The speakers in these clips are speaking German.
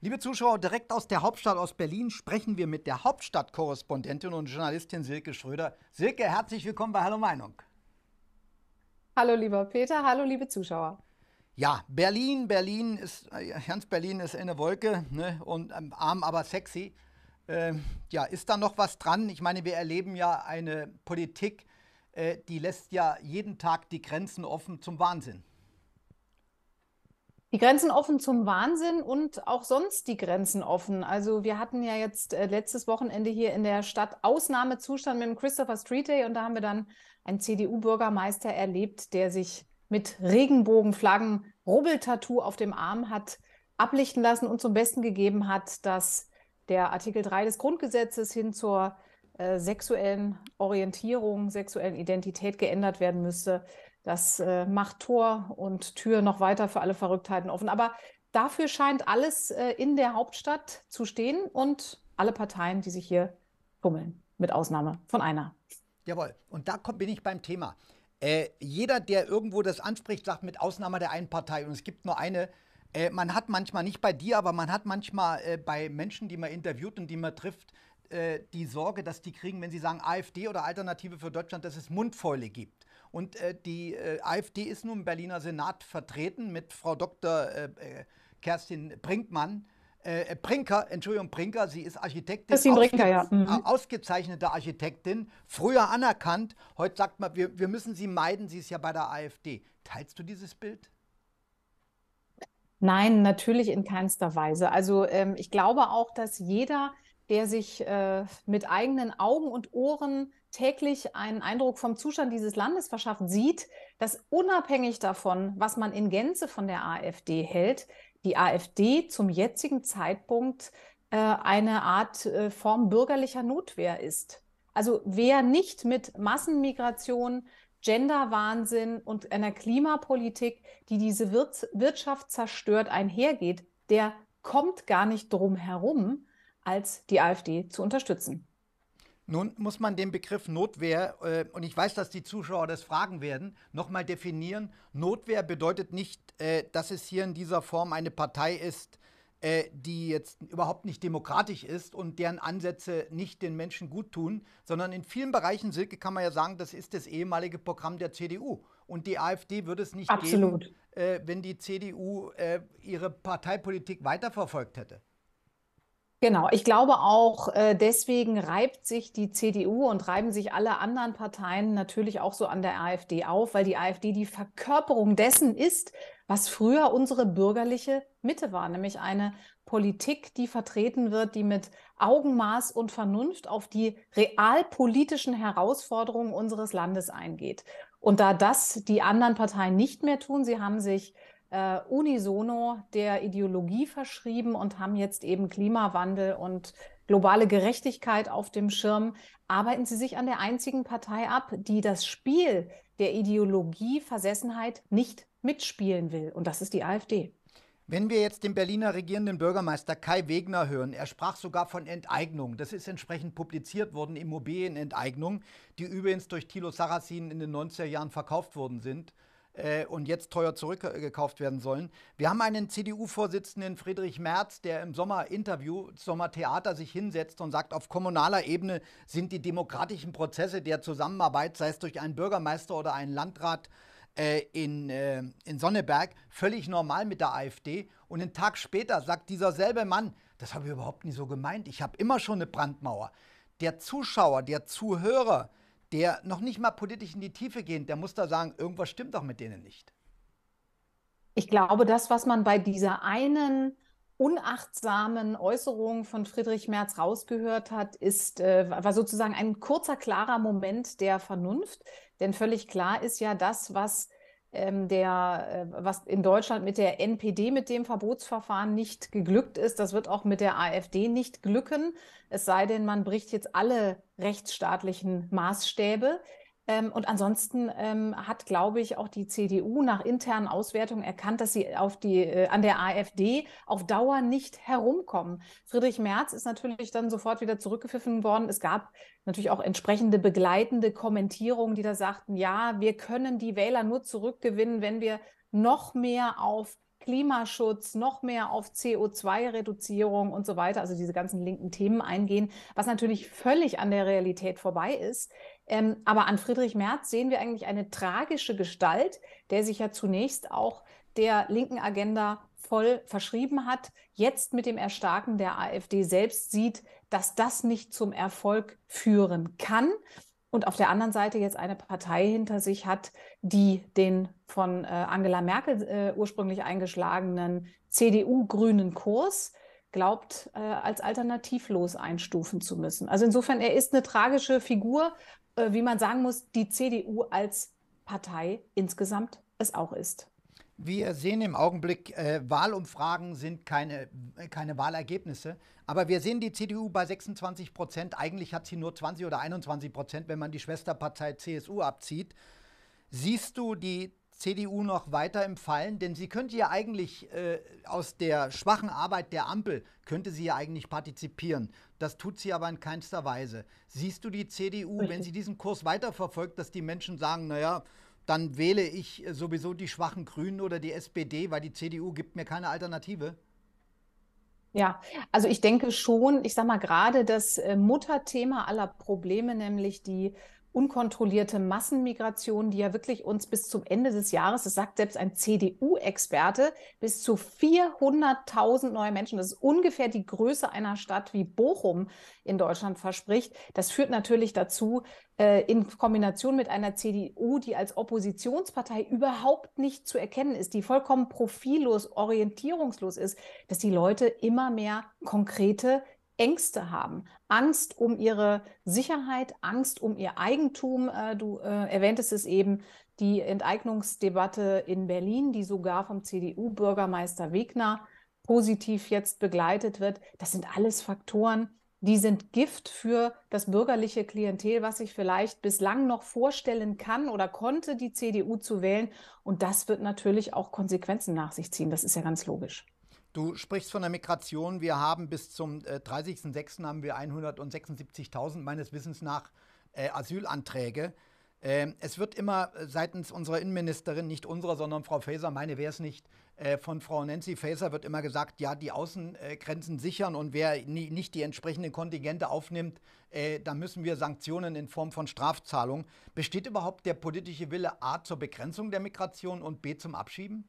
Liebe Zuschauer, direkt aus der Hauptstadt aus Berlin sprechen wir mit der Hauptstadtkorrespondentin und Journalistin Silke Schröder. Silke, herzlich willkommen bei Hallo Meinung. Hallo lieber Peter, hallo liebe Zuschauer. Ja, Berlin, Berlin ist, ganz Berlin ist eine Wolke ne? und ähm, arm, aber sexy. Ähm, ja, ist da noch was dran? Ich meine, wir erleben ja eine Politik, äh, die lässt ja jeden Tag die Grenzen offen zum Wahnsinn. Die Grenzen offen zum Wahnsinn und auch sonst die Grenzen offen. Also wir hatten ja jetzt äh, letztes Wochenende hier in der Stadt Ausnahmezustand mit dem Christopher Street Day und da haben wir dann einen CDU-Bürgermeister erlebt, der sich mit Regenbogenflaggen Rubbeltattoo auf dem Arm hat ablichten lassen und zum Besten gegeben hat, dass der Artikel 3 des Grundgesetzes hin zur äh, sexuellen Orientierung, sexuellen Identität geändert werden müsste. Das äh, macht Tor und Tür noch weiter für alle Verrücktheiten offen. Aber dafür scheint alles äh, in der Hauptstadt zu stehen und alle Parteien, die sich hier tummeln, mit Ausnahme von einer. Jawohl, und da komm, bin ich beim Thema. Äh, jeder, der irgendwo das anspricht, sagt mit Ausnahme der einen Partei und es gibt nur eine. Äh, man hat manchmal, nicht bei dir, aber man hat manchmal äh, bei Menschen, die man interviewt und die man trifft, äh, die Sorge, dass die kriegen, wenn sie sagen AfD oder Alternative für Deutschland, dass es Mundfäule gibt. Und äh, die äh, AfD ist nun im Berliner Senat vertreten mit Frau Dr. Äh, äh, Kerstin Brinkmann. Äh, äh, Brinker, Entschuldigung, Brinker, sie ist Architektin, ausge Brinker, ja. mhm. ausgezeichnete Architektin, früher anerkannt. Heute sagt man, wir, wir müssen sie meiden, sie ist ja bei der AfD. Teilst du dieses Bild? Nein, natürlich in keinster Weise. Also ähm, ich glaube auch, dass jeder der sich äh, mit eigenen Augen und Ohren täglich einen Eindruck vom Zustand dieses Landes verschafft, sieht, dass unabhängig davon, was man in Gänze von der AfD hält, die AfD zum jetzigen Zeitpunkt äh, eine Art äh, Form bürgerlicher Notwehr ist. Also wer nicht mit Massenmigration, Genderwahnsinn und einer Klimapolitik, die diese Wirtschaft zerstört, einhergeht, der kommt gar nicht drum herum, als die AfD zu unterstützen. Nun muss man den Begriff Notwehr, äh, und ich weiß, dass die Zuschauer das fragen werden, nochmal definieren. Notwehr bedeutet nicht, äh, dass es hier in dieser Form eine Partei ist, äh, die jetzt überhaupt nicht demokratisch ist und deren Ansätze nicht den Menschen gut tun, sondern in vielen Bereichen, Silke, kann man ja sagen, das ist das ehemalige Programm der CDU. Und die AfD würde es nicht Absolut. geben, äh, wenn die CDU äh, ihre Parteipolitik weiterverfolgt hätte. Genau, ich glaube auch, äh, deswegen reibt sich die CDU und reiben sich alle anderen Parteien natürlich auch so an der AfD auf, weil die AfD die Verkörperung dessen ist, was früher unsere bürgerliche Mitte war, nämlich eine Politik, die vertreten wird, die mit Augenmaß und Vernunft auf die realpolitischen Herausforderungen unseres Landes eingeht. Und da das die anderen Parteien nicht mehr tun, sie haben sich äh, unisono der Ideologie verschrieben und haben jetzt eben Klimawandel und globale Gerechtigkeit auf dem Schirm. Arbeiten Sie sich an der einzigen Partei ab, die das Spiel der Ideologieversessenheit nicht mitspielen will. Und das ist die AfD. Wenn wir jetzt den Berliner regierenden Bürgermeister Kai Wegner hören, er sprach sogar von Enteignung. Das ist entsprechend publiziert worden, Immobilienenteignung, die übrigens durch Thilo Sarrazin in den 90er Jahren verkauft worden sind äh, und jetzt teuer zurückgekauft werden sollen. Wir haben einen CDU-Vorsitzenden Friedrich Merz, der im Sommerinterview, Sommertheater sich hinsetzt und sagt, auf kommunaler Ebene sind die demokratischen Prozesse der Zusammenarbeit, sei es durch einen Bürgermeister oder einen Landrat, äh, in, äh, in Sonneberg völlig normal mit der AfD. Und einen Tag später sagt dieser selbe Mann, das habe ich überhaupt nicht so gemeint, ich habe immer schon eine Brandmauer. Der Zuschauer, der Zuhörer der noch nicht mal politisch in die Tiefe geht, der muss da sagen, irgendwas stimmt doch mit denen nicht. Ich glaube, das, was man bei dieser einen unachtsamen Äußerung von Friedrich Merz rausgehört hat, ist, äh, war sozusagen ein kurzer, klarer Moment der Vernunft. Denn völlig klar ist ja das, was ähm, der, äh, was in Deutschland mit der NPD, mit dem Verbotsverfahren nicht geglückt ist, das wird auch mit der AfD nicht glücken. Es sei denn, man bricht jetzt alle rechtsstaatlichen Maßstäbe, ähm, und ansonsten ähm, hat, glaube ich, auch die CDU nach internen Auswertungen erkannt, dass sie auf die, äh, an der AfD auf Dauer nicht herumkommen. Friedrich Merz ist natürlich dann sofort wieder zurückgepfiffen worden. Es gab natürlich auch entsprechende begleitende Kommentierungen, die da sagten, ja, wir können die Wähler nur zurückgewinnen, wenn wir noch mehr auf Klimaschutz, noch mehr auf CO2-Reduzierung und so weiter, also diese ganzen linken Themen eingehen, was natürlich völlig an der Realität vorbei ist. Ähm, aber an Friedrich Merz sehen wir eigentlich eine tragische Gestalt, der sich ja zunächst auch der linken Agenda voll verschrieben hat, jetzt mit dem Erstarken der AfD selbst sieht, dass das nicht zum Erfolg führen kann. Und auf der anderen Seite jetzt eine Partei hinter sich hat, die den von äh, Angela Merkel äh, ursprünglich eingeschlagenen CDU-grünen Kurs glaubt, äh, als alternativlos einstufen zu müssen. Also insofern, er ist eine tragische Figur, äh, wie man sagen muss, die CDU als Partei insgesamt es auch ist. Wir sehen im Augenblick, äh, Wahlumfragen sind keine, keine Wahlergebnisse. Aber wir sehen die CDU bei 26 Prozent. Eigentlich hat sie nur 20 oder 21 Prozent, wenn man die Schwesterpartei CSU abzieht. Siehst du die CDU noch weiter im Fallen? Denn sie könnte ja eigentlich äh, aus der schwachen Arbeit der Ampel, könnte sie ja eigentlich partizipieren. Das tut sie aber in keinster Weise. Siehst du die CDU, Richtig. wenn sie diesen Kurs weiterverfolgt, dass die Menschen sagen, naja, dann wähle ich äh, sowieso die schwachen Grünen oder die SPD, weil die CDU gibt mir keine Alternative? Ja, also ich denke schon, ich sage mal gerade das äh, Mutterthema aller Probleme, nämlich die unkontrollierte Massenmigration, die ja wirklich uns bis zum Ende des Jahres, das sagt selbst ein CDU-Experte, bis zu 400.000 neue Menschen, das ist ungefähr die Größe einer Stadt wie Bochum in Deutschland verspricht. Das führt natürlich dazu, äh, in Kombination mit einer CDU, die als Oppositionspartei überhaupt nicht zu erkennen ist, die vollkommen profillos, orientierungslos ist, dass die Leute immer mehr konkrete Ängste haben. Angst um ihre Sicherheit, Angst um ihr Eigentum. Äh, du äh, erwähntest es eben, die Enteignungsdebatte in Berlin, die sogar vom CDU-Bürgermeister Wegner positiv jetzt begleitet wird. Das sind alles Faktoren, die sind Gift für das bürgerliche Klientel, was sich vielleicht bislang noch vorstellen kann oder konnte, die CDU zu wählen. Und das wird natürlich auch Konsequenzen nach sich ziehen. Das ist ja ganz logisch. Du sprichst von der Migration. Wir haben bis zum 30.06. Äh, haben wir 176.000 meines Wissens nach äh, Asylanträge. Ähm, es wird immer äh, seitens unserer Innenministerin, nicht unserer, sondern Frau Faeser, meine wäre es nicht, von Frau Nancy Faeser wird immer gesagt, ja, die Außengrenzen sichern und wer nicht die entsprechenden Kontingente aufnimmt, äh, da müssen wir Sanktionen in Form von Strafzahlungen. Besteht überhaupt der politische Wille A zur Begrenzung der Migration und B zum Abschieben?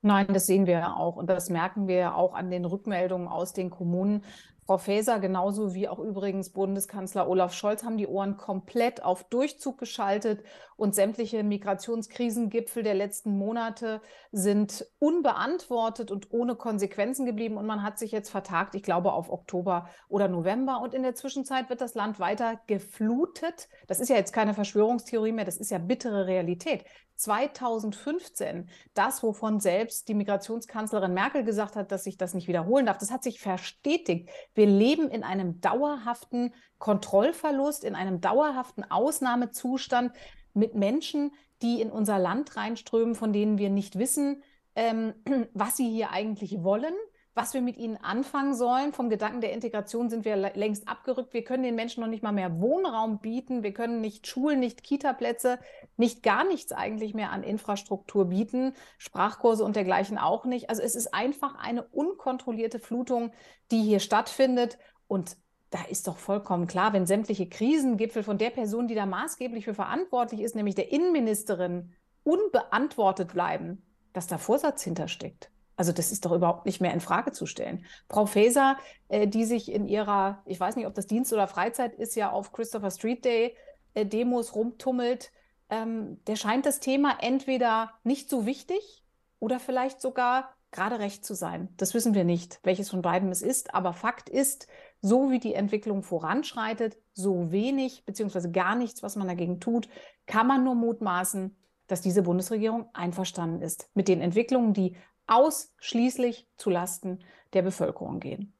Nein, das sehen wir ja auch und das merken wir ja auch an den Rückmeldungen aus den Kommunen. Frau Faeser, genauso wie auch übrigens Bundeskanzler Olaf Scholz, haben die Ohren komplett auf Durchzug geschaltet und sämtliche Migrationskrisengipfel der letzten Monate sind unbeantwortet und ohne Konsequenzen geblieben. Und man hat sich jetzt vertagt, ich glaube, auf Oktober oder November. Und in der Zwischenzeit wird das Land weiter geflutet. Das ist ja jetzt keine Verschwörungstheorie mehr, das ist ja bittere Realität. 2015, das, wovon selbst die Migrationskanzlerin Merkel gesagt hat, dass sich das nicht wiederholen darf, das hat sich verstetigt. Wir leben in einem dauerhaften Kontrollverlust, in einem dauerhaften Ausnahmezustand mit Menschen, die in unser Land reinströmen, von denen wir nicht wissen, ähm, was sie hier eigentlich wollen, was wir mit ihnen anfangen sollen. Vom Gedanken der Integration sind wir längst abgerückt. Wir können den Menschen noch nicht mal mehr Wohnraum bieten. Wir können nicht Schulen, nicht Kitaplätze, nicht gar nichts eigentlich mehr an Infrastruktur bieten. Sprachkurse und dergleichen auch nicht. Also es ist einfach eine unkontrollierte Flutung, die hier stattfindet. Und da ist doch vollkommen klar, wenn sämtliche Krisengipfel von der Person, die da maßgeblich für verantwortlich ist, nämlich der Innenministerin, unbeantwortet bleiben, dass da Vorsatz hintersteckt. Also das ist doch überhaupt nicht mehr in Frage zu stellen. Frau Faeser, äh, die sich in ihrer, ich weiß nicht, ob das Dienst oder Freizeit ist, ja auf Christopher Street Day äh, Demos rumtummelt, ähm, der scheint das Thema entweder nicht so wichtig oder vielleicht sogar gerade recht zu sein. Das wissen wir nicht, welches von beiden es ist. Aber Fakt ist, so wie die Entwicklung voranschreitet, so wenig bzw. gar nichts, was man dagegen tut, kann man nur mutmaßen, dass diese Bundesregierung einverstanden ist mit den Entwicklungen, die ausschließlich zulasten der Bevölkerung gehen.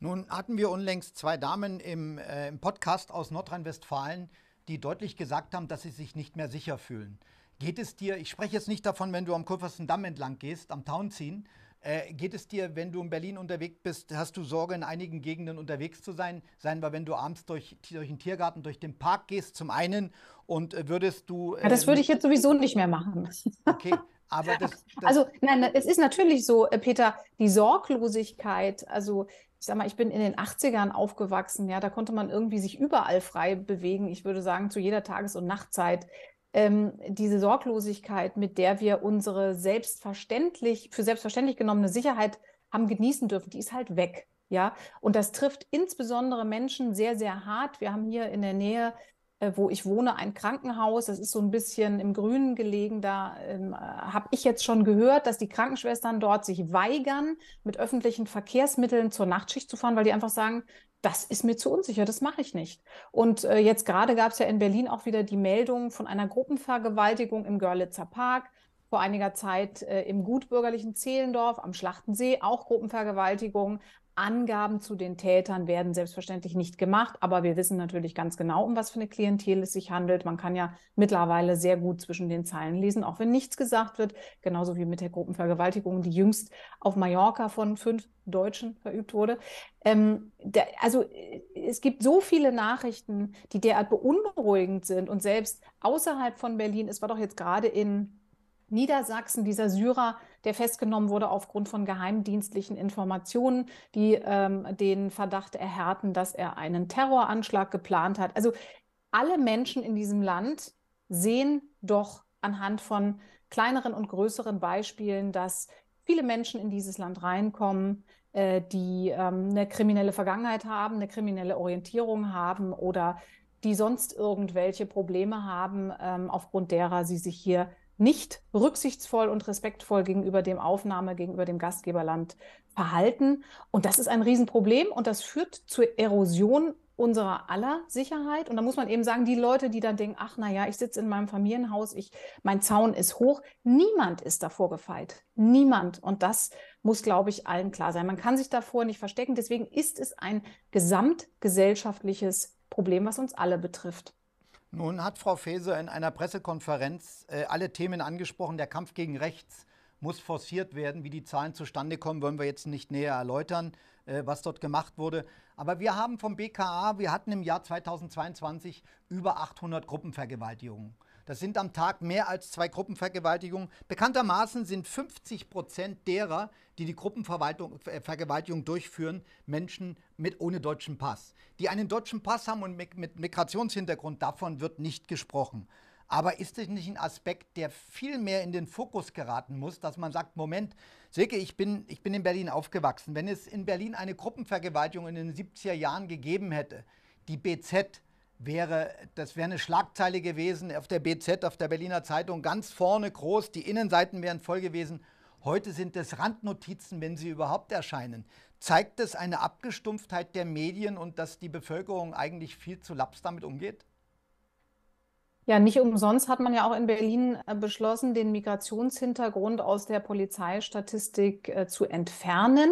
Nun hatten wir unlängst zwei Damen im, äh, im Podcast aus Nordrhein-Westfalen, die deutlich gesagt haben, dass sie sich nicht mehr sicher fühlen. Geht es dir, ich spreche jetzt nicht davon, wenn du am Kurfürsten Damm entlang gehst, am Townziehen, äh, geht es dir, wenn du in Berlin unterwegs bist, hast du Sorge, in einigen Gegenden unterwegs zu sein? Seien wir, wenn du abends durch, durch den Tiergarten, durch den Park gehst, zum einen und äh, würdest du. Äh, ja, das würde ich jetzt sowieso nicht mehr machen. Okay. Aber das, das also nein, es ist natürlich so, äh, Peter, die Sorglosigkeit, also ich sag mal, ich bin in den 80ern aufgewachsen, ja, da konnte man irgendwie sich überall frei bewegen. Ich würde sagen, zu jeder Tages- und Nachtzeit ähm, diese Sorglosigkeit, mit der wir unsere selbstverständlich, für selbstverständlich genommene Sicherheit haben genießen dürfen, die ist halt weg. Ja, und das trifft insbesondere Menschen sehr, sehr hart. Wir haben hier in der Nähe, äh, wo ich wohne, ein Krankenhaus. Das ist so ein bisschen im Grünen gelegen. Da ähm, äh, habe ich jetzt schon gehört, dass die Krankenschwestern dort sich weigern, mit öffentlichen Verkehrsmitteln zur Nachtschicht zu fahren, weil die einfach sagen, das ist mir zu unsicher, das mache ich nicht. Und äh, jetzt gerade gab es ja in Berlin auch wieder die Meldung von einer Gruppenvergewaltigung im Görlitzer Park, vor einiger Zeit äh, im gutbürgerlichen Zehlendorf am Schlachtensee, auch Gruppenvergewaltigung, Angaben zu den Tätern werden selbstverständlich nicht gemacht, aber wir wissen natürlich ganz genau, um was für eine Klientel es sich handelt. Man kann ja mittlerweile sehr gut zwischen den Zeilen lesen, auch wenn nichts gesagt wird, genauso wie mit der Gruppenvergewaltigung, die jüngst auf Mallorca von fünf Deutschen verübt wurde. Ähm, der, also äh, es gibt so viele Nachrichten, die derart beunruhigend sind und selbst außerhalb von Berlin, es war doch jetzt gerade in Niedersachsen, dieser Syrer, der festgenommen wurde aufgrund von geheimdienstlichen Informationen, die ähm, den Verdacht erhärten, dass er einen Terroranschlag geplant hat. Also alle Menschen in diesem Land sehen doch anhand von kleineren und größeren Beispielen, dass viele Menschen in dieses Land reinkommen, äh, die ähm, eine kriminelle Vergangenheit haben, eine kriminelle Orientierung haben oder die sonst irgendwelche Probleme haben, ähm, aufgrund derer sie sich hier nicht rücksichtsvoll und respektvoll gegenüber dem Aufnahme, gegenüber dem Gastgeberland verhalten. Und das ist ein Riesenproblem und das führt zur Erosion unserer aller Sicherheit. Und da muss man eben sagen, die Leute, die dann denken, ach, na ja, ich sitze in meinem Familienhaus, ich, mein Zaun ist hoch. Niemand ist davor gefeit. Niemand. Und das muss, glaube ich, allen klar sein. Man kann sich davor nicht verstecken. Deswegen ist es ein gesamtgesellschaftliches Problem, was uns alle betrifft. Nun hat Frau Faeser in einer Pressekonferenz äh, alle Themen angesprochen. Der Kampf gegen rechts muss forciert werden. Wie die Zahlen zustande kommen, wollen wir jetzt nicht näher erläutern, äh, was dort gemacht wurde. Aber wir haben vom BKA, wir hatten im Jahr 2022 über 800 Gruppenvergewaltigungen. Das sind am Tag mehr als zwei Gruppenvergewaltigungen. Bekanntermaßen sind 50 Prozent derer, die die Gruppenvergewaltigung äh, durchführen, Menschen mit ohne deutschen Pass. Die einen deutschen Pass haben und mit Migrationshintergrund, davon wird nicht gesprochen. Aber ist das nicht ein Aspekt, der viel mehr in den Fokus geraten muss, dass man sagt, Moment, Silke, ich bin, ich bin in Berlin aufgewachsen. Wenn es in Berlin eine Gruppenvergewaltigung in den 70er Jahren gegeben hätte, die BZ, wäre, das wäre eine Schlagzeile gewesen auf der BZ, auf der Berliner Zeitung, ganz vorne groß, die Innenseiten wären voll gewesen. Heute sind es Randnotizen, wenn sie überhaupt erscheinen. Zeigt es eine Abgestumpftheit der Medien und dass die Bevölkerung eigentlich viel zu laps damit umgeht? Ja, nicht umsonst hat man ja auch in Berlin äh, beschlossen, den Migrationshintergrund aus der Polizeistatistik äh, zu entfernen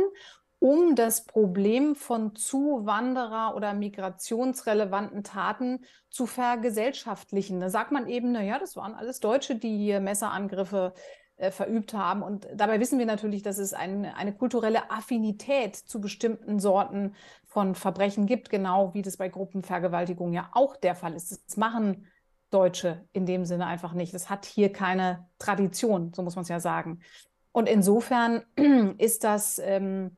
um das Problem von Zuwanderer oder migrationsrelevanten Taten zu vergesellschaftlichen. Da sagt man eben, naja, das waren alles Deutsche, die hier Messerangriffe äh, verübt haben. Und dabei wissen wir natürlich, dass es ein, eine kulturelle Affinität zu bestimmten Sorten von Verbrechen gibt, genau wie das bei Gruppenvergewaltigung ja auch der Fall ist. Das machen Deutsche in dem Sinne einfach nicht. Das hat hier keine Tradition, so muss man es ja sagen. Und insofern ist das ähm,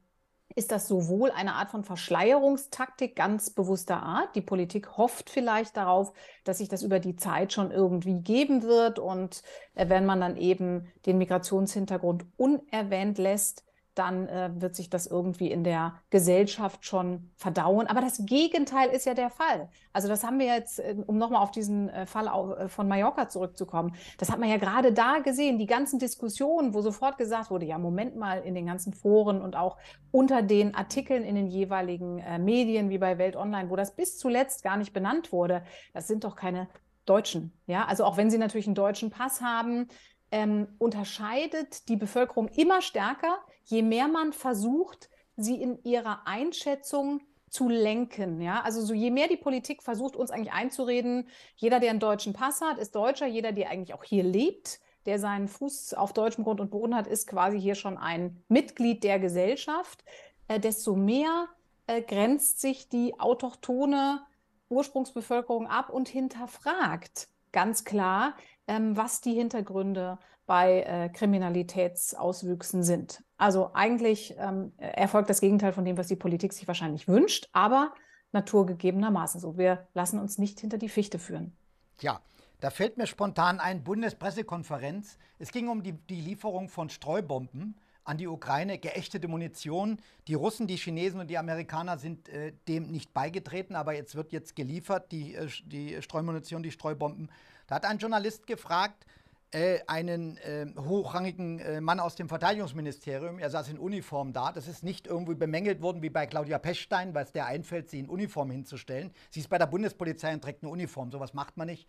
ist das sowohl eine Art von Verschleierungstaktik ganz bewusster Art. Die Politik hofft vielleicht darauf, dass sich das über die Zeit schon irgendwie geben wird. Und äh, wenn man dann eben den Migrationshintergrund unerwähnt lässt, dann äh, wird sich das irgendwie in der Gesellschaft schon verdauen. Aber das Gegenteil ist ja der Fall. Also das haben wir jetzt, ähm, um nochmal auf diesen äh, Fall äh, von Mallorca zurückzukommen, das hat man ja gerade da gesehen, die ganzen Diskussionen, wo sofort gesagt wurde, ja, Moment mal, in den ganzen Foren und auch unter den Artikeln in den jeweiligen äh, Medien wie bei Welt Online, wo das bis zuletzt gar nicht benannt wurde, das sind doch keine Deutschen. Ja, also auch wenn sie natürlich einen deutschen Pass haben, ähm, unterscheidet die Bevölkerung immer stärker je mehr man versucht, sie in ihrer Einschätzung zu lenken. Ja? Also so, je mehr die Politik versucht, uns eigentlich einzureden, jeder, der einen deutschen Pass hat, ist Deutscher, jeder, der eigentlich auch hier lebt, der seinen Fuß auf deutschem Grund und Boden hat, ist quasi hier schon ein Mitglied der Gesellschaft, äh, desto mehr äh, grenzt sich die autochtone Ursprungsbevölkerung ab und hinterfragt ganz klar, ähm, was die Hintergründe bei äh, Kriminalitätsauswüchsen sind. Also eigentlich ähm, erfolgt das Gegenteil von dem, was die Politik sich wahrscheinlich wünscht, aber naturgegebenermaßen so. Wir lassen uns nicht hinter die Fichte führen. Ja, da fällt mir spontan ein Bundespressekonferenz. Es ging um die, die Lieferung von Streubomben an die Ukraine, geächtete Munition. Die Russen, die Chinesen und die Amerikaner sind äh, dem nicht beigetreten, aber jetzt wird jetzt geliefert, die, äh, die Streumunition, die Streubomben. Da hat ein Journalist gefragt, äh, einen äh, hochrangigen äh, Mann aus dem Verteidigungsministerium. Er saß in Uniform da. Das ist nicht irgendwie bemängelt worden wie bei Claudia Pechstein, weil es der einfällt, sie in Uniform hinzustellen. Sie ist bei der Bundespolizei und trägt eine Uniform. Sowas macht man nicht.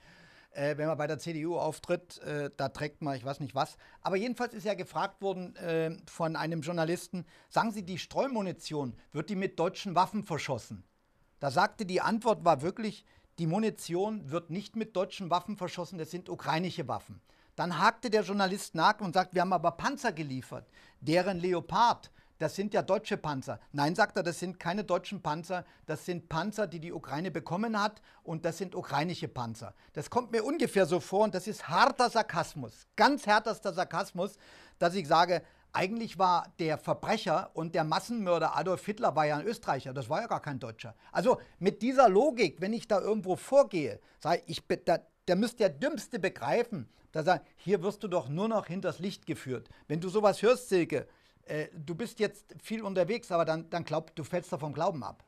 Äh, wenn man bei der CDU auftritt, äh, da trägt man, ich weiß nicht was. Aber jedenfalls ist ja gefragt worden ähm, von einem Journalisten, sagen Sie, die Streumunition, wird die mit deutschen Waffen verschossen? Da sagte die Antwort war wirklich, die Munition wird nicht mit deutschen Waffen verschossen, das sind ukrainische Waffen. Dann hakte der Journalist nach und sagt, wir haben aber Panzer geliefert, deren Leopard. Das sind ja deutsche Panzer. Nein, sagt er, das sind keine deutschen Panzer, das sind Panzer, die die Ukraine bekommen hat und das sind ukrainische Panzer. Das kommt mir ungefähr so vor und das ist harter Sarkasmus, ganz härterster Sarkasmus, dass ich sage, eigentlich war der Verbrecher und der Massenmörder Adolf Hitler war ja ein Österreicher, das war ja gar kein Deutscher. Also mit dieser Logik, wenn ich da irgendwo vorgehe, sei ich, da, da müsste der Dümmste begreifen, da sagen, hier wirst du doch nur noch hinters Licht geführt. Wenn du sowas hörst, Silke, äh, du bist jetzt viel unterwegs, aber dann, dann glaub, du fällst da vom Glauben ab.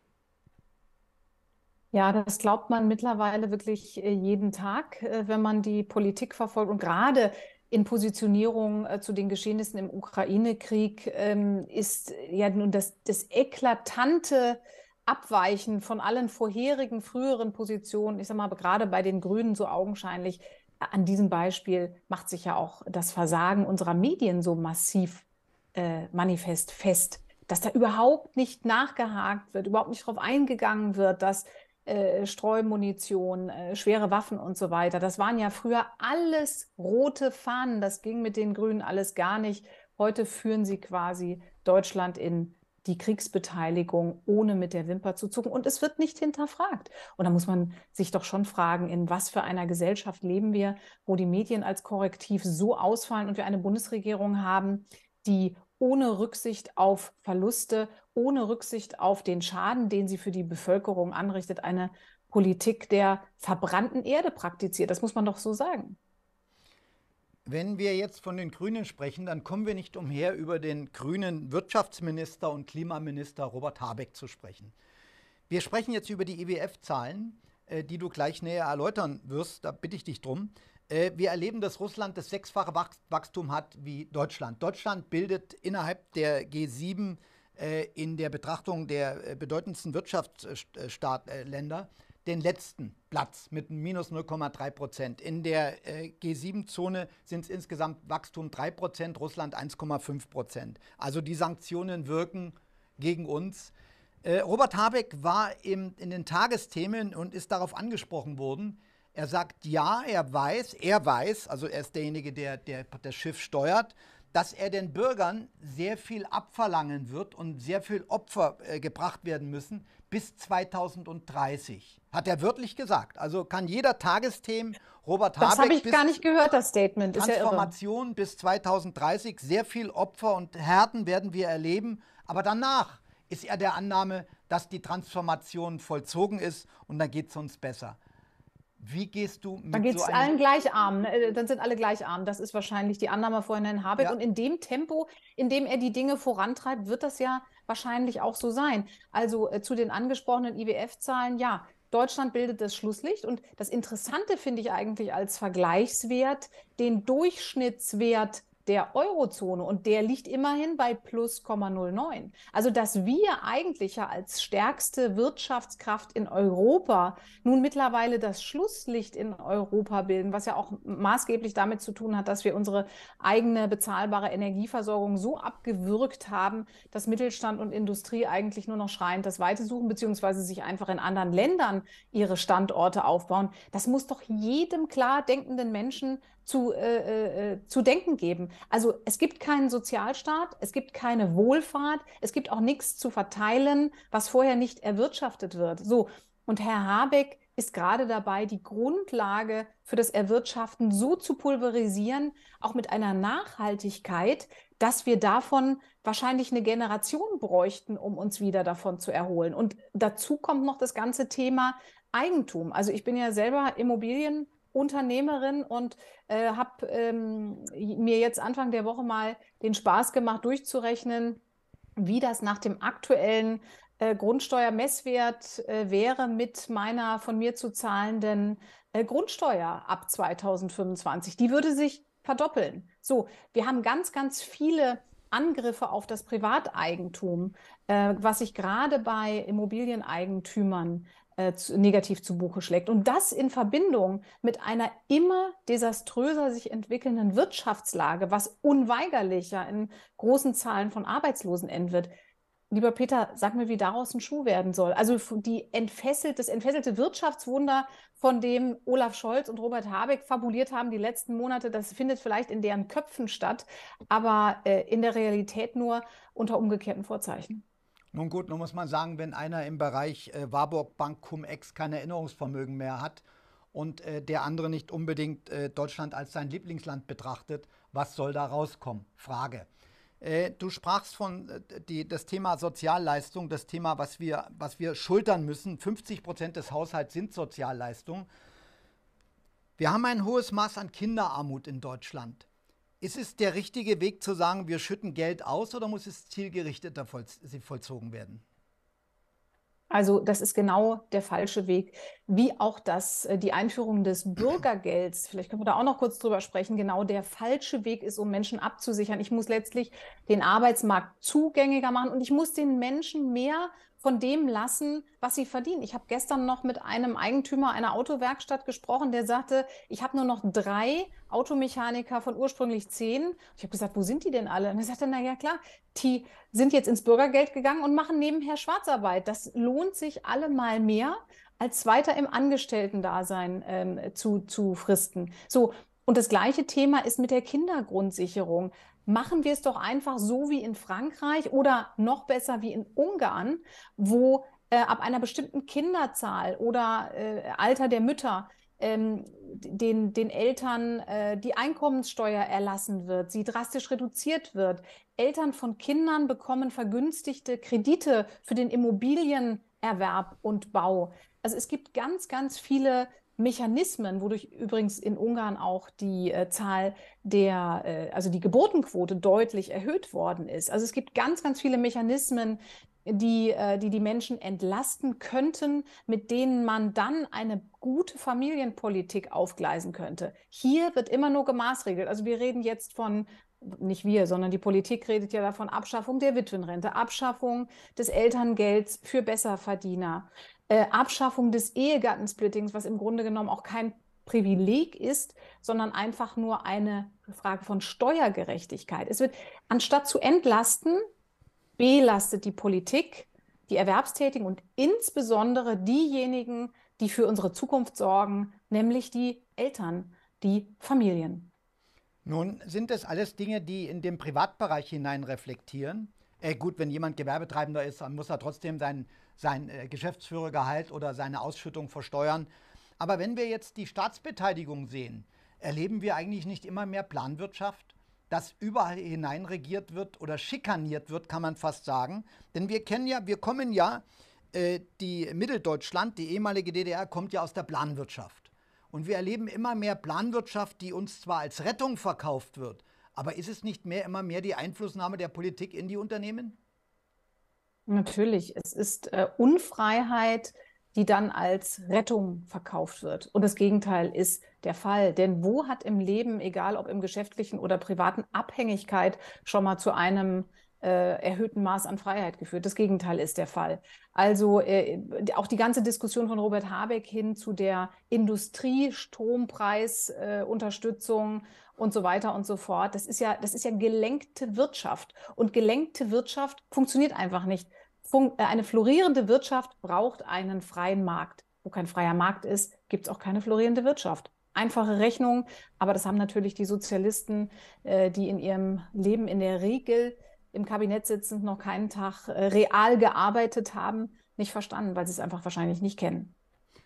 Ja, das glaubt man mittlerweile wirklich äh, jeden Tag, äh, wenn man die Politik verfolgt. Und gerade in Positionierung äh, zu den Geschehnissen im Ukraine-Krieg ähm, ist ja nun das, das eklatante Abweichen von allen vorherigen, früheren Positionen, ich sag mal, gerade bei den Grünen so augenscheinlich, an diesem Beispiel macht sich ja auch das Versagen unserer Medien so massiv äh, manifest fest, dass da überhaupt nicht nachgehakt wird, überhaupt nicht darauf eingegangen wird, dass äh, Streumunition, äh, schwere Waffen und so weiter. Das waren ja früher alles rote Fahnen. Das ging mit den Grünen alles gar nicht. Heute führen sie quasi Deutschland in die Kriegsbeteiligung, ohne mit der Wimper zu zucken. Und es wird nicht hinterfragt. Und da muss man sich doch schon fragen, in was für einer Gesellschaft leben wir, wo die Medien als Korrektiv so ausfallen und wir eine Bundesregierung haben, die ohne Rücksicht auf Verluste, ohne Rücksicht auf den Schaden, den sie für die Bevölkerung anrichtet, eine Politik der verbrannten Erde praktiziert. Das muss man doch so sagen. Wenn wir jetzt von den Grünen sprechen, dann kommen wir nicht umher, über den grünen Wirtschaftsminister und Klimaminister Robert Habeck zu sprechen. Wir sprechen jetzt über die IWF-Zahlen, e äh, die du gleich näher erläutern wirst. Da bitte ich dich drum. Äh, wir erleben, dass Russland das sechsfache Wachstum hat wie Deutschland. Deutschland bildet innerhalb der G7 äh, in der Betrachtung der bedeutendsten Wirtschaftsländer den letzten Platz mit minus 0,3 Prozent. In der äh, G7-Zone sind es insgesamt Wachstum 3 Prozent, Russland 1,5 Prozent. Also die Sanktionen wirken gegen uns. Äh, Robert Habeck war im, in den Tagesthemen und ist darauf angesprochen worden. Er sagt ja, er weiß, er weiß, also er ist derjenige, der, der das Schiff steuert, dass er den Bürgern sehr viel abverlangen wird und sehr viel Opfer äh, gebracht werden müssen bis 2030. Hat er wörtlich gesagt. Also kann jeder Tagesthemen Robert das Habeck. Das habe ich bis gar nicht gehört, das Statement. Transformation ja bis 2030. Sehr viel Opfer und Härten werden wir erleben. Aber danach ist er der Annahme, dass die Transformation vollzogen ist und dann geht es uns besser. Wie gehst du mit Dann geht es so allen gleich arm. Ne? Äh, dann sind alle gleich arm. Das ist wahrscheinlich die Annahme vorhin in Habeck. Ja. Und in dem Tempo, in dem er die Dinge vorantreibt, wird das ja wahrscheinlich auch so sein. Also äh, zu den angesprochenen IWF-Zahlen, ja, Deutschland bildet das Schlusslicht. Und das Interessante finde ich eigentlich als Vergleichswert den Durchschnittswert der Eurozone und der liegt immerhin bei plus 0,09. Also dass wir eigentlich ja als stärkste Wirtschaftskraft in Europa nun mittlerweile das Schlusslicht in Europa bilden, was ja auch maßgeblich damit zu tun hat, dass wir unsere eigene bezahlbare Energieversorgung so abgewürgt haben, dass Mittelstand und Industrie eigentlich nur noch schreiend das Weite suchen, beziehungsweise sich einfach in anderen Ländern ihre Standorte aufbauen. Das muss doch jedem klar denkenden Menschen zu, äh, äh, äh, zu denken geben. Also es gibt keinen Sozialstaat, es gibt keine Wohlfahrt, es gibt auch nichts zu verteilen, was vorher nicht erwirtschaftet wird. So, und Herr Habeck ist gerade dabei, die Grundlage für das Erwirtschaften so zu pulverisieren, auch mit einer Nachhaltigkeit, dass wir davon wahrscheinlich eine Generation bräuchten, um uns wieder davon zu erholen. Und dazu kommt noch das ganze Thema Eigentum. Also ich bin ja selber Immobilien. Unternehmerin und äh, habe ähm, mir jetzt Anfang der Woche mal den Spaß gemacht, durchzurechnen, wie das nach dem aktuellen äh, Grundsteuermesswert äh, wäre mit meiner von mir zu zahlenden äh, Grundsteuer ab 2025. Die würde sich verdoppeln. So, wir haben ganz, ganz viele Angriffe auf das Privateigentum, äh, was sich gerade bei Immobilieneigentümern äh, zu, negativ zu Buche schlägt. Und das in Verbindung mit einer immer desaströser sich entwickelnden Wirtschaftslage, was unweigerlicher in großen Zahlen von Arbeitslosen enden wird. Lieber Peter, sag mir, wie daraus ein Schuh werden soll. Also die entfesselt, das entfesselte Wirtschaftswunder, von dem Olaf Scholz und Robert Habeck fabuliert haben die letzten Monate, das findet vielleicht in deren Köpfen statt, aber äh, in der Realität nur unter umgekehrten Vorzeichen. Nun gut, nun muss man sagen, wenn einer im Bereich äh, Warburg Bank Cum-Ex kein Erinnerungsvermögen mehr hat und äh, der andere nicht unbedingt äh, Deutschland als sein Lieblingsland betrachtet, was soll da rauskommen? Frage. Äh, du sprachst von äh, die, das Thema Sozialleistung, das Thema, was wir, was wir schultern müssen. 50 Prozent des Haushalts sind Sozialleistungen. Wir haben ein hohes Maß an Kinderarmut in Deutschland. Ist es der richtige Weg zu sagen, wir schütten Geld aus oder muss es zielgerichteter voll, vollzogen werden? Also das ist genau der falsche Weg. Wie auch das, äh, die Einführung des Bürgergelds, vielleicht können wir da auch noch kurz drüber sprechen, genau der falsche Weg ist, um Menschen abzusichern. Ich muss letztlich den Arbeitsmarkt zugänglicher machen und ich muss den Menschen mehr von dem lassen, was sie verdienen. Ich habe gestern noch mit einem Eigentümer einer Autowerkstatt gesprochen, der sagte, ich habe nur noch drei Automechaniker von ursprünglich zehn. Ich habe gesagt, wo sind die denn alle? Und er sagte, na ja, klar, die sind jetzt ins Bürgergeld gegangen und machen nebenher Schwarzarbeit. Das lohnt sich allemal mehr, als weiter im Angestellten-Dasein ähm, zu, zu fristen. So, und das gleiche Thema ist mit der Kindergrundsicherung machen wir es doch einfach so wie in Frankreich oder noch besser wie in Ungarn, wo äh, ab einer bestimmten Kinderzahl oder äh, Alter der Mütter ähm, den, den Eltern äh, die Einkommenssteuer erlassen wird, sie drastisch reduziert wird. Eltern von Kindern bekommen vergünstigte Kredite für den Immobilienerwerb und Bau. Also es gibt ganz, ganz viele Mechanismen, wodurch übrigens in Ungarn auch die äh, Zahl der, äh, also die Geburtenquote deutlich erhöht worden ist. Also es gibt ganz, ganz viele Mechanismen, die, äh, die die Menschen entlasten könnten, mit denen man dann eine gute Familienpolitik aufgleisen könnte. Hier wird immer nur gemaßregelt. Also wir reden jetzt von nicht wir, sondern die Politik redet ja davon, Abschaffung der Witwenrente, Abschaffung des Elterngelds für Besserverdiener, äh, Abschaffung des Ehegattensplittings, was im Grunde genommen auch kein Privileg ist, sondern einfach nur eine Frage von Steuergerechtigkeit. Es wird, anstatt zu entlasten, belastet die Politik die Erwerbstätigen und insbesondere diejenigen, die für unsere Zukunft sorgen, nämlich die Eltern, die Familien. Nun sind das alles Dinge, die in den Privatbereich hinein reflektieren. Äh, gut, wenn jemand Gewerbetreibender ist, dann muss er trotzdem seinen sein äh, Geschäftsführergehalt oder seine Ausschüttung versteuern. Aber wenn wir jetzt die Staatsbeteiligung sehen, erleben wir eigentlich nicht immer mehr Planwirtschaft, dass überall hinein regiert wird oder schikaniert wird, kann man fast sagen. Denn wir kennen ja, wir kommen ja, äh, die Mitteldeutschland, die ehemalige DDR, kommt ja aus der Planwirtschaft. Und wir erleben immer mehr Planwirtschaft, die uns zwar als Rettung verkauft wird, aber ist es nicht mehr immer mehr die Einflussnahme der Politik in die Unternehmen? Natürlich, es ist äh, Unfreiheit, die dann als Rettung verkauft wird. Und das Gegenteil ist der Fall. Denn wo hat im Leben, egal ob im geschäftlichen oder privaten Abhängigkeit, schon mal zu einem äh, erhöhten Maß an Freiheit geführt. Das Gegenteil ist der Fall. Also äh, auch die ganze Diskussion von Robert Habeck hin zu der Industrie, Strompreis, äh, und so weiter und so fort. Das ist ja, das ist ja gelenkte Wirtschaft. Und gelenkte Wirtschaft funktioniert einfach nicht. Fun äh, eine florierende Wirtschaft braucht einen freien Markt. Wo kein freier Markt ist, gibt es auch keine florierende Wirtschaft einfache Rechnung, aber das haben natürlich die Sozialisten, äh, die in ihrem Leben in der Regel im Kabinett sitzend noch keinen Tag äh, real gearbeitet haben, nicht verstanden, weil sie es einfach wahrscheinlich nicht kennen.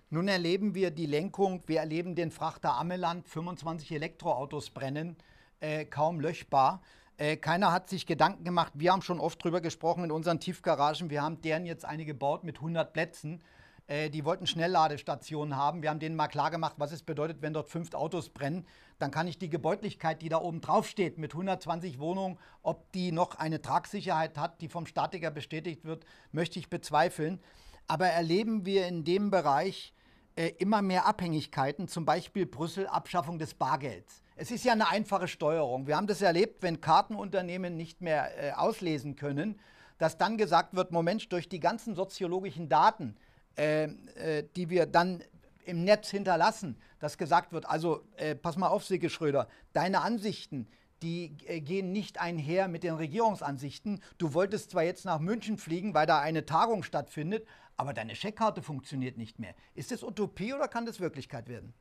Nun erleben wir die Lenkung, wir erleben den Frachter Ameland, 25 Elektroautos brennen, äh, kaum löschbar. Äh, keiner hat sich Gedanken gemacht. Wir haben schon oft drüber gesprochen in unseren Tiefgaragen. Wir haben deren jetzt eine gebaut mit 100 Plätzen. Äh, die wollten Schnellladestationen haben. Wir haben denen mal klargemacht, was es bedeutet, wenn dort fünf Autos brennen. Dann kann ich die Gebäudlichkeit, die da oben drauf steht, mit 120 Wohnungen, ob die noch eine Tragsicherheit hat, die vom Statiker bestätigt wird, möchte ich bezweifeln. Aber erleben wir in dem Bereich äh, immer mehr Abhängigkeiten, zum Beispiel Brüssel, Abschaffung des Bargelds. Es ist ja eine einfache Steuerung. Wir haben das erlebt, wenn Kartenunternehmen nicht mehr äh, auslesen können, dass dann gesagt wird, Moment, durch die ganzen soziologischen Daten ähm, äh, die wir dann im Netz hinterlassen, dass gesagt wird, also äh, pass mal auf, Sigge Schröder, deine Ansichten, die äh, gehen nicht einher mit den Regierungsansichten. Du wolltest zwar jetzt nach München fliegen, weil da eine Tagung stattfindet, aber deine Scheckkarte funktioniert nicht mehr. Ist das Utopie oder kann das Wirklichkeit werden?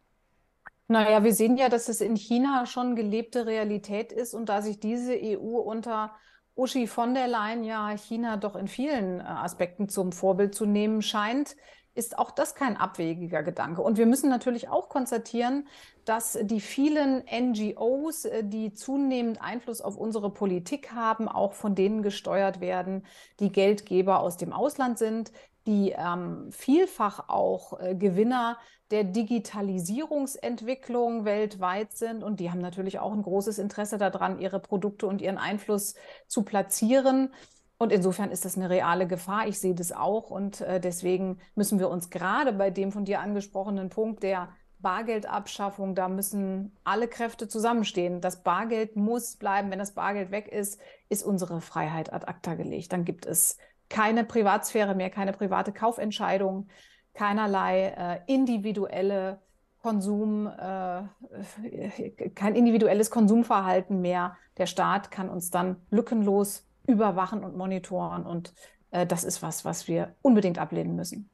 Naja, wir sehen ja, dass es in China schon gelebte Realität ist und da sich diese EU unter Uschi von der Leyen ja China doch in vielen äh, Aspekten zum Vorbild zu nehmen scheint, ist auch das kein abwegiger Gedanke. Und wir müssen natürlich auch konstatieren, dass die vielen NGOs, äh, die zunehmend Einfluss auf unsere Politik haben, auch von denen gesteuert werden, die Geldgeber aus dem Ausland sind, die ähm, vielfach auch äh, Gewinner der Digitalisierungsentwicklung weltweit sind. Und die haben natürlich auch ein großes Interesse daran, ihre Produkte und ihren Einfluss zu platzieren. Und insofern ist das eine reale Gefahr. Ich sehe das auch. Und äh, deswegen müssen wir uns gerade bei dem von dir angesprochenen Punkt der Bargeldabschaffung, da müssen alle Kräfte zusammenstehen. Das Bargeld muss bleiben. Wenn das Bargeld weg ist, ist unsere Freiheit ad acta gelegt. Dann gibt es keine Privatsphäre mehr, keine private Kaufentscheidung keinerlei äh, individuelle Konsum, äh, kein individuelles Konsumverhalten mehr. Der Staat kann uns dann lückenlos überwachen und monitoren und äh, das ist was, was wir unbedingt ablehnen müssen.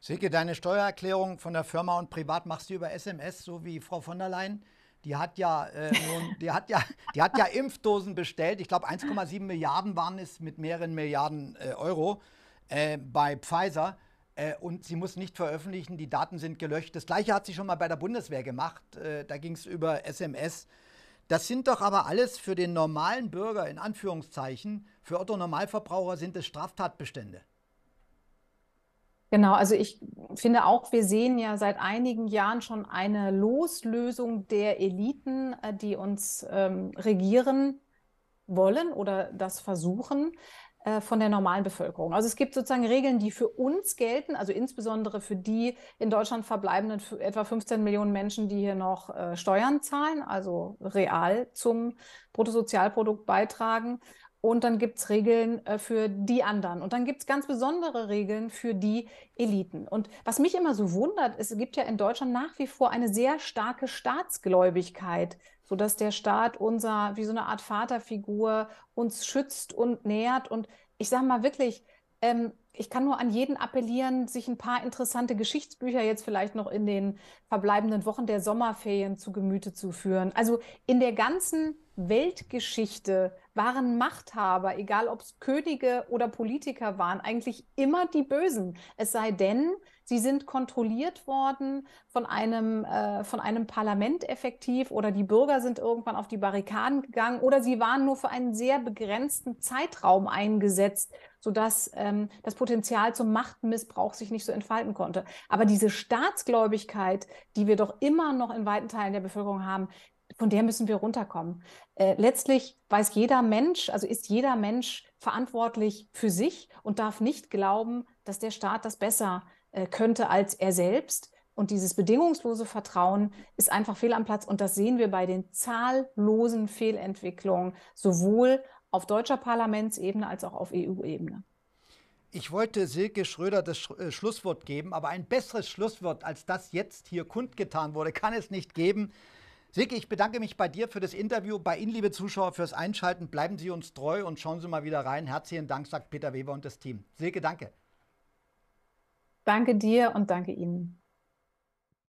Silke, deine Steuererklärung von der Firma und privat machst du über SMS, so wie Frau von der Leyen. Die hat ja, äh, nun, die hat ja, die hat ja Impfdosen bestellt. Ich glaube, 1,7 Milliarden waren es mit mehreren Milliarden äh, Euro äh, bei Pfizer äh, und sie muss nicht veröffentlichen, die Daten sind gelöscht. Das gleiche hat sie schon mal bei der Bundeswehr gemacht, äh, da ging es über SMS. Das sind doch aber alles für den normalen Bürger, in Anführungszeichen, für Otto Normalverbraucher sind es Straftatbestände. Genau, also ich finde auch, wir sehen ja seit einigen Jahren schon eine Loslösung der Eliten, äh, die uns ähm, regieren wollen oder das versuchen. Äh, von der normalen Bevölkerung. Also es gibt sozusagen Regeln, die für uns gelten, also insbesondere für die in Deutschland verbleibenden etwa 15 Millionen Menschen, die hier noch äh, Steuern zahlen, also real zum Bruttosozialprodukt beitragen. Und dann gibt es Regeln äh, für die anderen. Und dann gibt es ganz besondere Regeln für die Eliten. Und was mich immer so wundert, es gibt ja in Deutschland nach wie vor eine sehr starke Staatsgläubigkeit so dass der Staat unser, wie so eine Art Vaterfigur, uns schützt und nährt. Und ich sage mal wirklich, ähm, ich kann nur an jeden appellieren, sich ein paar interessante Geschichtsbücher jetzt vielleicht noch in den verbleibenden Wochen der Sommerferien zu Gemüte zu führen. Also in der ganzen Weltgeschichte waren Machthaber, egal ob es Könige oder Politiker waren, eigentlich immer die Bösen. Es sei denn, Sie sind kontrolliert worden von einem, äh, von einem Parlament effektiv oder die Bürger sind irgendwann auf die Barrikaden gegangen oder sie waren nur für einen sehr begrenzten Zeitraum eingesetzt, sodass ähm, das Potenzial zum Machtmissbrauch sich nicht so entfalten konnte. Aber diese Staatsgläubigkeit, die wir doch immer noch in weiten Teilen der Bevölkerung haben, von der müssen wir runterkommen. Äh, letztlich weiß jeder Mensch, also ist jeder Mensch verantwortlich für sich und darf nicht glauben, dass der Staat das besser äh, könnte als er selbst. Und dieses bedingungslose Vertrauen ist einfach fehl am Platz. Und das sehen wir bei den zahllosen Fehlentwicklungen, sowohl auf deutscher Parlamentsebene als auch auf EU-Ebene. Ich wollte Silke Schröder das äh, Schlusswort geben, aber ein besseres Schlusswort als das jetzt hier kundgetan wurde, kann es nicht geben. Silke, ich bedanke mich bei dir für das Interview, bei Ihnen, liebe Zuschauer, fürs Einschalten. Bleiben Sie uns treu und schauen Sie mal wieder rein. Herzlichen Dank, sagt Peter Weber und das Team. Silke, danke. Danke dir und danke Ihnen.